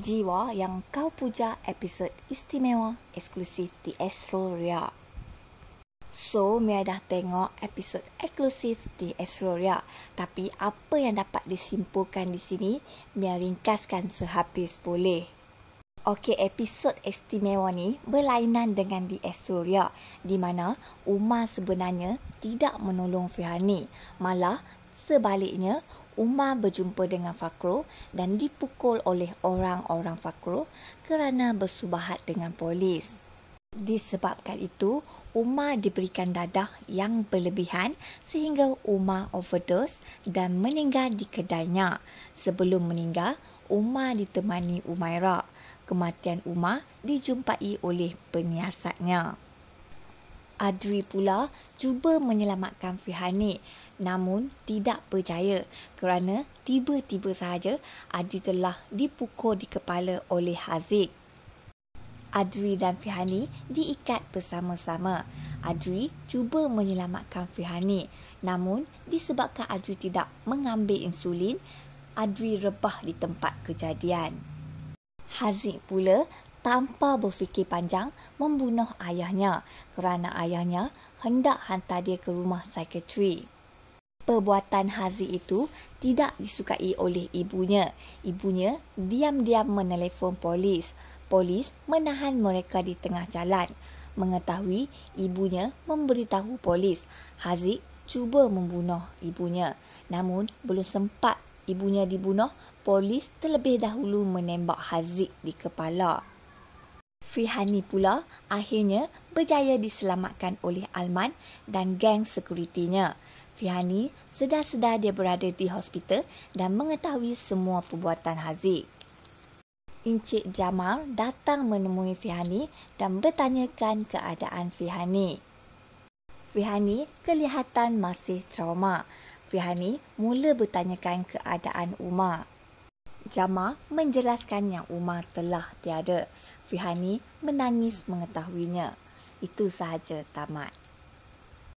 Jiwa yang kau puja episod istimewa eksklusif di Astro Ria. So, Mia dah tengok episod eksklusif di Astro Ria. Tapi apa yang dapat disimpulkan di sini, Mia ringkaskan sehabis boleh. Okey, episod istimewa ni berlainan dengan di Astoria di mana Umar sebenarnya tidak menolong Fihani. Malah sebaliknya, Umar berjumpa dengan Fakro dan dipukul oleh orang-orang Fakro kerana bersubahat dengan polis. Disebabkan itu, Umar diberikan dadah yang berlebihan sehingga Umar overdose dan meninggal di kedainya. Sebelum meninggal, Umar ditemani Umairah. Kematian Umar dijumpai oleh penyiasatnya. Adri pula cuba menyelamatkan Fihani namun tidak berjaya kerana tiba-tiba sahaja Adri telah dipukul di kepala oleh Haziq. Adri dan Fihani diikat bersama-sama. Adri cuba menyelamatkan Fihani namun disebabkan Adri tidak mengambil insulin, Adri rebah di tempat kejadian. Haziq pula tanpa berfikir panjang membunuh ayahnya kerana ayahnya hendak hantar dia ke rumah psikiatri. Perbuatan Hazi itu tidak disukai oleh ibunya. Ibunya diam-diam menelefon polis. Polis menahan mereka di tengah jalan. Mengetahui ibunya memberitahu polis, Hazi cuba membunuh ibunya. Namun belum sempat ibunya dibunuh, polis terlebih dahulu menembak Hazi di kepala. Frihani pula akhirnya berjaya diselamatkan oleh Alman dan geng sekuritinya. Frihani sedar-sedar dia berada di hospital dan mengetahui semua perbuatan Haziq. Encik Jamal datang menemui Fihani dan bertanyakan keadaan Fihani. Fihani kelihatan masih trauma. Fihani mula bertanyakan keadaan Umar. Jamal menjelaskan yang Umar telah tiada. Fihani menangis mengetahuinya. Itu sahaja tamat.